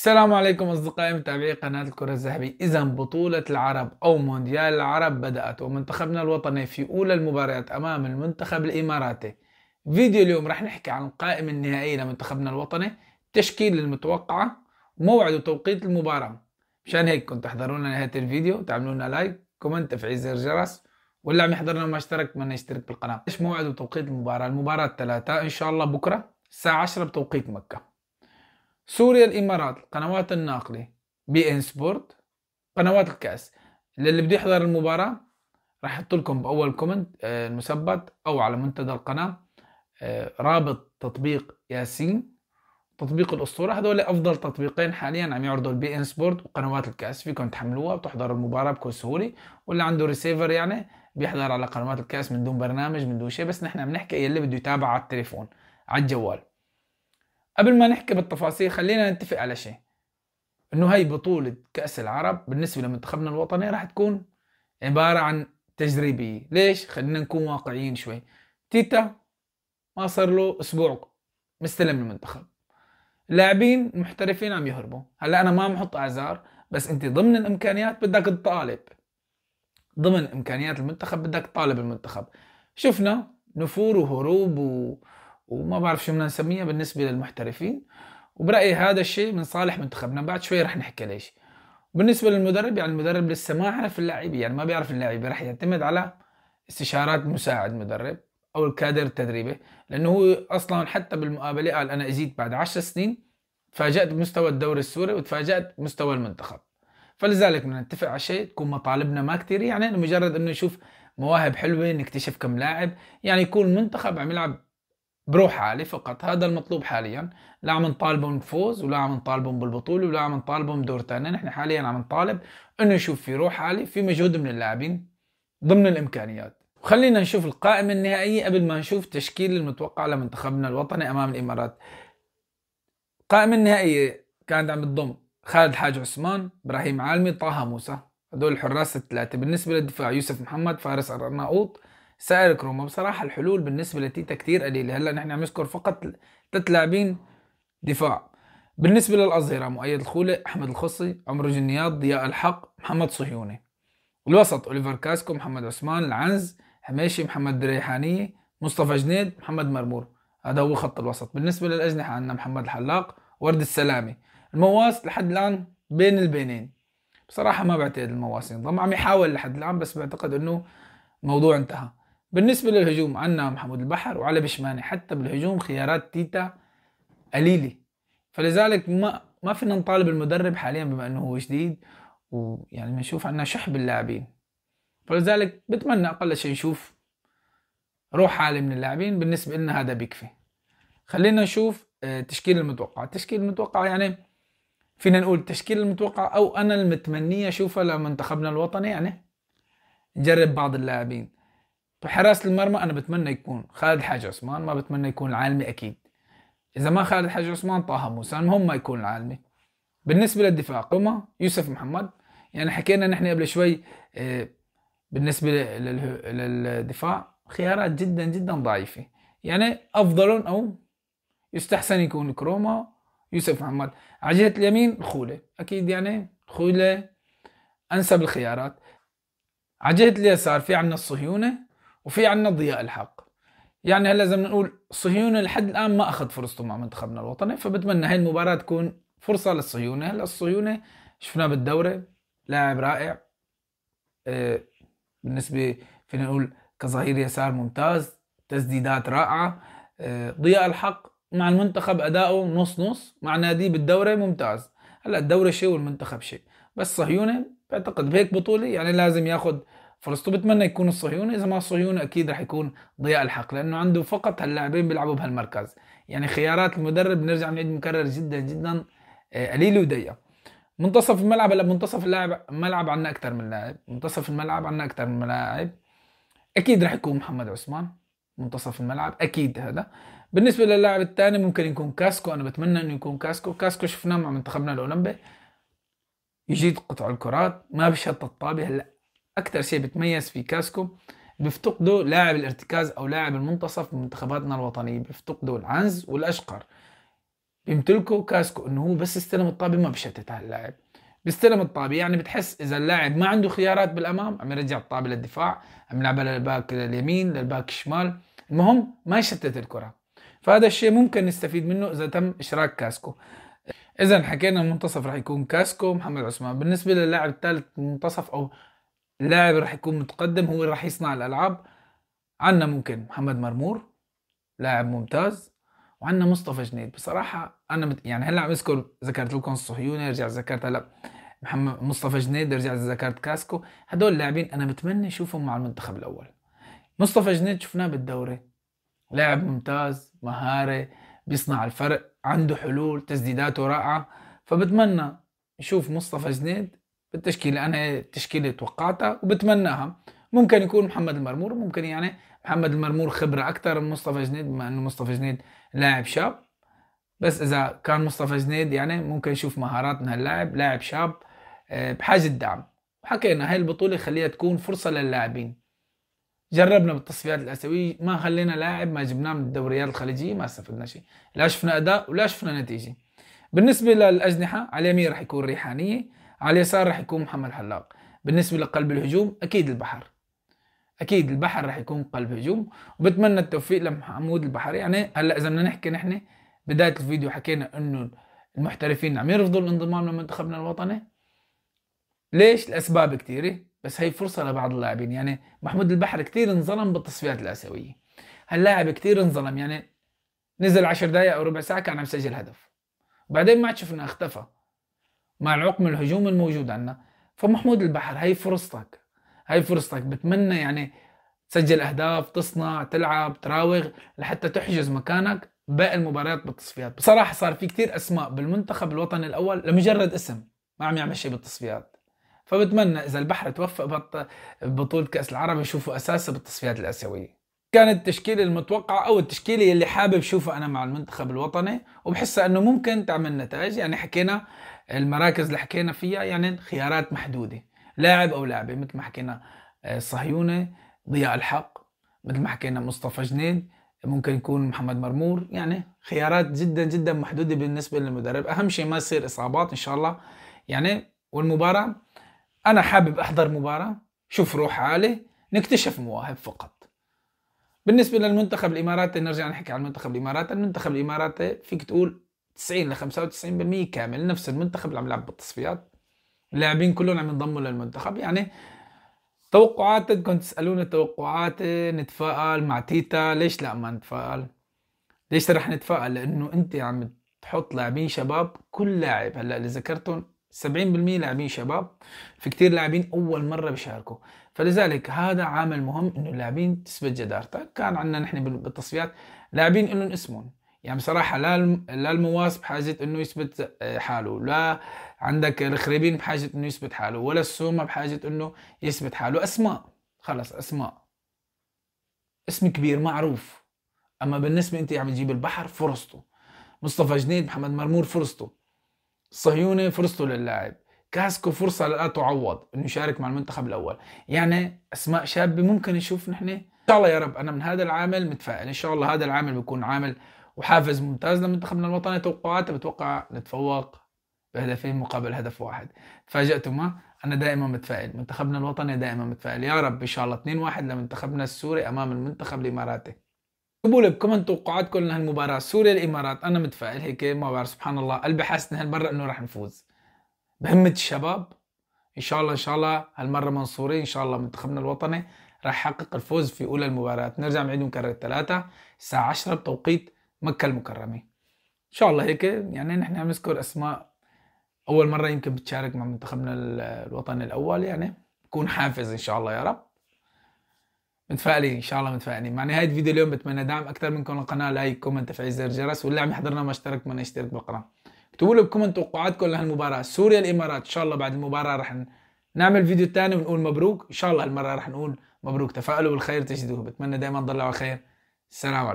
السلام عليكم أصدقائي متابعي قناة الكرة الذهبية إذا بطولة العرب أو مونديال العرب بدأت ومنتخبنا الوطني في أولى المباريات أمام المنتخب الإماراتي فيديو اليوم رح نحكي عن القائمة النهائية لمنتخبنا الوطني التشكيل المتوقعة وموعد وتوقيت المباراة مشان هيك كنت تحضرونا نهاية الفيديو تعملوا لنا لايك كومنت تفعيل زر الجرس واللي عم يحضرنا وما اشترك من يشترك بالقناة ايش موعد وتوقيت المباراة المباراة الثلاثة إن شاء الله بكرة الساعة 10 بتوقيت مكة سوريا الامارات القنوات الناقله بي ان سبورت قنوات الكاس للي بده يحضر المباراه راح احط لكم باول كومنت آه، المثبت او على منتدى القناه آه، رابط تطبيق ياسين تطبيق الاسطوره هذول افضل تطبيقين حاليا عم يعرضوا البي ان سبورت وقنوات الكاس فيكم تحملوها وتحضروا المباراه بكل سهوله واللي عنده ريسيفر يعني بيحضر على قنوات الكاس من دون برنامج من دون شيء بس نحن عم نحكي يلي بده يتابع على التليفون على الجوال قبل ما نحكي بالتفاصيل خلينا نتفق على شيء انه هي بطولة كأس العرب بالنسبة لمنتخبنا الوطني راح تكون عبارة عن تجريبية، ليش؟ خلينا نكون واقعيين شوي. تيتا ما صار له اسبوع مستلم المنتخب. لاعبين محترفين عم يهربوا، هلا انا ما محط اعذار بس انت ضمن الامكانيات بدك تطالب. ضمن امكانيات المنتخب بدك تطالب المنتخب. شفنا نفور وهروب و... وما بعرف شو بدنا نسميها بالنسبه للمحترفين وبرايي هذا الشيء من صالح منتخبنا بعد شوي رح نحكي ليش وبالنسبه للمدرب يعني المدرب لسه ما عرف اللاعب يعني ما بيعرف اللاعب رح يعتمد على استشارات مساعد مدرب او الكادر التدريبي لانه هو اصلا حتى بالمقابله قال انا اجيت بعد 10 سنين تفاجات بمستوى الدوري السوري وتفاجات بمستوى المنتخب فلذلك بدنا نتفق على شيء تكون مطالبنا ما كثير يعني مجرد انه نشوف مواهب حلوه نكتشف كم لاعب يعني يكون منتخب عم يلعب بروح عالي فقط هذا المطلوب حاليا لا عم نطالبهم بفوز ولا عم نطالبهم بالبطوله ولا عم نطالبهم بدور ثاني نحن حاليا عم نطالب انه يشوف في روح عالي في مجهود من اللاعبين ضمن الامكانيات وخلينا نشوف القائمه النهائيه قبل ما نشوف تشكيل المتوقع لمنتخبنا الوطني امام الامارات القائمه النهائيه كانت عم تضم خالد حاج عثمان ابراهيم عالمي طه موسى هدول الحراس الثلاثه بالنسبه للدفاع يوسف محمد فارس الرناؤوط سعر كروما بصراحه الحلول بالنسبه لتيتا كتير قليله هلا نحن عم نذكر فقط ثلاث لاعبين دفاع بالنسبه للاظهره مؤيد الخولي احمد الخصي عمر جنياط ضياء الحق محمد صهيوني الوسط اوليفر كاسكو محمد عثمان العنز حميشي محمد دريحانية مصطفى جنيد محمد مرمور هذا هو خط الوسط بالنسبه للاجنحه عندنا محمد الحلاق ورد السلامي المواس لحد الان بين البينين بصراحه ما بعتقد المواس ضم عم يحاول لحد الان بس بعتقد انه موضوع انتهى بالنسبة للهجوم عنا محمود البحر وعلي بشماني حتى بالهجوم خيارات تيتا قليلة فلذلك ما ما فينا نطالب المدرب حاليا بما انه هو جديد ويعني بنشوف عنا شح باللاعبين فلذلك بتمنى اقل شيء نشوف روح عالي من اللاعبين بالنسبة لنا هذا بيكفي خلينا نشوف التشكيل آه، المتوقع التشكيل المتوقع يعني فينا نقول التشكيل المتوقع او انا المتمنية اشوفها لمنتخبنا الوطني يعني نجرب بعض اللاعبين حراس المرمى انا بتمنى يكون خالد حاج عثمان ما بتمنى يكون العالمي اكيد اذا ما خالد حاج عثمان طه موسى المهم ما يكون العالمي بالنسبه للدفاع قمه يوسف محمد يعني حكينا نحن قبل شوي آه، بالنسبه للدفاع خيارات جدا جدا ضعيفه يعني افضل او يستحسن يكون كروما يوسف محمد على جهه اليمين خوله اكيد يعني خوله انسب الخيارات على جهه اليسار في عندنا الصهيونه وفي عندنا ضياء الحق يعني هلا لازم نقول صهيوني لحد الان ما اخذ فرصته مع منتخبنا الوطني فبتمنى هاي المباراه تكون فرصه للصهيوني هلا الصهيوني شفناه بالدوري لاعب رائع آه، بالنسبه فينا نقول كظهير يسار ممتاز تسديدات رائعه آه، ضياء الحق مع المنتخب اداؤه نص نص مع ناديه بالدوري ممتاز هلا الدوري شيء والمنتخب شيء بس صهيوني بعتقد بهيك بطوله يعني لازم ياخذ فلسطين بتمنى يكون الصهيوني اذا ما الصهيوني اكيد رح يكون ضياء الحق لانه عنده فقط هاللاعبين بيلعبوا بهالمركز يعني خيارات المدرب نرجع نعيد مكرر جدا جدا آه، قليله وضيقه منتصف الملعب هلا منتصف اللاعب الملعب عندنا اكثر من لاعب منتصف الملعب عندنا اكثر من لاعب اكيد رح يكون محمد عثمان منتصف الملعب اكيد هذا بالنسبه للاعب الثاني ممكن يكون كاسكو انا بتمنى انه يكون كاسكو كاسكو شفناه مع منتخبنا الاولمبي يجيد قطع الكرات ما بشط الطابه هلا اكثر شيء بتميز في كاسكو بيفتقدوا لاعب الارتكاز او لاعب المنتصف من منتخباتنا الوطنيه بيفتقدوا العنز والاشقر بيمتلكوا كاسكو انه هو بس استلم الطابه ما بشتت هاللاعب بيستلم الطابه يعني بتحس اذا اللاعب ما عنده خيارات بالامام عم يرجع الطابه للدفاع عم يلعبها للباك اليمين للباك الشمال المهم ما يشتت الكره فهذا الشيء ممكن نستفيد منه اذا تم اشراك كاسكو اذا حكينا المنتصف راح يكون كاسكو محمد عثمان بالنسبه للاعب الثالث منتصف او اللاعب راح يكون متقدم هو راح يصنع الالعاب عندنا ممكن محمد مرمور لاعب ممتاز وعندنا مصطفى جنيد بصراحه انا مت... يعني هلا عم اذكر ذكرت لكم الصهيوني رجعت ذكرت هلا محمد مصطفى جنيد رجعت ذكرت كاسكو هدول اللاعبين انا بتمنى اشوفهم مع المنتخب الاول مصطفى جنيد شفناه بالدوري لاعب ممتاز مهاره بيصنع الفرق عنده حلول تسديداته رائعه فبتمنى اشوف مصطفى جنيد بالتشكيلة أنا التشكيلة توقعتها وبتمناها ممكن يكون محمد المرمور ممكن يعني محمد المرمور خبرة أكثر من مصطفى جنيد بما أنه مصطفى جنيد لاعب شاب بس إذا كان مصطفى جنيد يعني ممكن نشوف مهارات من هاللاعب لاعب شاب آه، بحاجة دعم وحكينا هاي البطولة خليها تكون فرصة للاعبين جربنا بالتصفيات الآسيوية ما خلينا لاعب ما جبناه من الدوريات الخليجية ما استفدنا شيء لا شفنا أداء ولا شفنا نتيجة بالنسبة للأجنحة على اليمين راح يكون ريحانية على اليسار راح يكون محمد حلاق بالنسبة لقلب الهجوم أكيد البحر أكيد البحر راح يكون قلب هجوم وبتمنى التوفيق لمحمود البحري يعني هلا إذا بدنا نحكي نحن بداية الفيديو حكينا إنه المحترفين عم يرفضوا الانضمام لمنتخبنا الوطني ليش؟ لأسباب كثيرة بس هي فرصة لبعض اللاعبين يعني محمود البحر كثير انظلم بالتصفيات الآسيوية هاللاعب كثير انظلم يعني نزل 10 دقائق أو ربع ساعة كان عم يسجل هدف بعدين ما عاد شفنا اختفى مع العقم الهجوم الموجود عندنا فمحمود البحر هي فرصتك هي فرصتك بتمنى يعني تسجل اهداف تصنع تلعب تراوغ لحتى تحجز مكانك باقي المباريات بالتصفيات بصراحه صار في كثير اسماء بالمنتخب الوطني الاول لمجرد اسم ما عم يعمل شيء بالتصفيات فبتمنى اذا البحر توفق ببطوله كاس العرب يشوفوا اساسه بالتصفيات الاسيويه كانت التشكيله المتوقعه او التشكيله اللي حابب اشوفها انا مع المنتخب الوطني وبحسها انه ممكن تعمل نتائج يعني حكينا المراكز اللي حكينا فيها يعني خيارات محدوده لاعب او لاعبه مثل ما حكينا الصهيوني آه، ضياء الحق مثل ما حكينا مصطفى جنيد ممكن يكون محمد مرمور يعني خيارات جدا جدا محدوده بالنسبه للمدرب اهم شيء ما يصير اصابات ان شاء الله يعني والمباراه انا حابب احضر مباراه شوف روح عالي نكتشف مواهب فقط بالنسبه للمنتخب الاماراتي نرجع نحكي على المنتخب الاماراتي المنتخب الاماراتي فيك تقول 90 ل 95% كامل نفس المنتخب اللي عم يلعب بالتصفيات اللاعبين كلهم عم ينضموا للمنتخب يعني توقعات كنت تسالوني توقعاتي نتفائل مع تيتا ليش لا ما نتفائل ليش رح نتفائل لانه انت عم تحط لاعبين شباب كل لاعب هلا اللي ذكرتهم 70% لاعبين شباب في كثير لاعبين اول مره بيشاركوا فلذلك هذا عامل مهم انه اللاعبين تثبت جدارتك كان عندنا نحن بالتصفيات لاعبين لهم اسمهم يعني بصراحه لا لا المواس بحاجه انه يثبت آه، حاله لا عندك الخريبين بحاجه انه يثبت حاله ولا السومه بحاجه انه يثبت حاله اسماء خلص اسماء اسم كبير معروف اما بالنسبه انت عم يعني تجيب البحر فرصته مصطفى جنيد محمد مرمور فرصته صهيوني فرصته للاعب كاسكو فرصة لا تعوض انه يشارك مع المنتخب الاول يعني اسماء شابة ممكن نشوف نحن ان شاء الله يا رب انا من هذا العامل متفائل ان شاء الله هذا العامل بيكون عامل وحافز ممتاز لمنتخبنا الوطني توقعاته بتوقع نتفوق بهدفين مقابل هدف واحد ما انا دائما متفائل منتخبنا الوطني دائما متفائل يا رب ان شاء الله 2-1 لمنتخبنا السوري امام المنتخب الاماراتي اكتبوا لي بكومنت توقعاتكم لهالمباراه سوريا الامارات انا متفائل هيك ما بعرف سبحان الله قلبي حاسس هالمره انه رح نفوز بهمه الشباب ان شاء الله ان شاء الله هالمره منصورين ان شاء الله منتخبنا الوطني راح يحقق الفوز في اولى المباريات نرجع نعيد ونكرر الثلاثه الساعه 10 بتوقيت مكه المكرمه ان شاء الله هيك يعني نحن عم نذكر اسماء اول مره يمكن بتشارك مع منتخبنا الوطني الاول يعني بكون حافز ان شاء الله يا رب متفائلين ان شاء الله متفائلين مع نهايه فيديو اليوم بتمنى دعم اكثر منكم للقناه لايك كومنت تفعيل زر الجرس واللي عم يحضرنا ما اشترك ما يشترك بالقناه اكتبوا لي بكومنت توقعاتكم لهالمباراه سوريا الامارات ان شاء الله بعد المباراه رح نعمل فيديو ثاني ونقول مبروك ان شاء الله هالمره رح نقول مبروك تفائلوا بالخير تجدوه بتمنى دائما تضلوا على خير السلام عليكم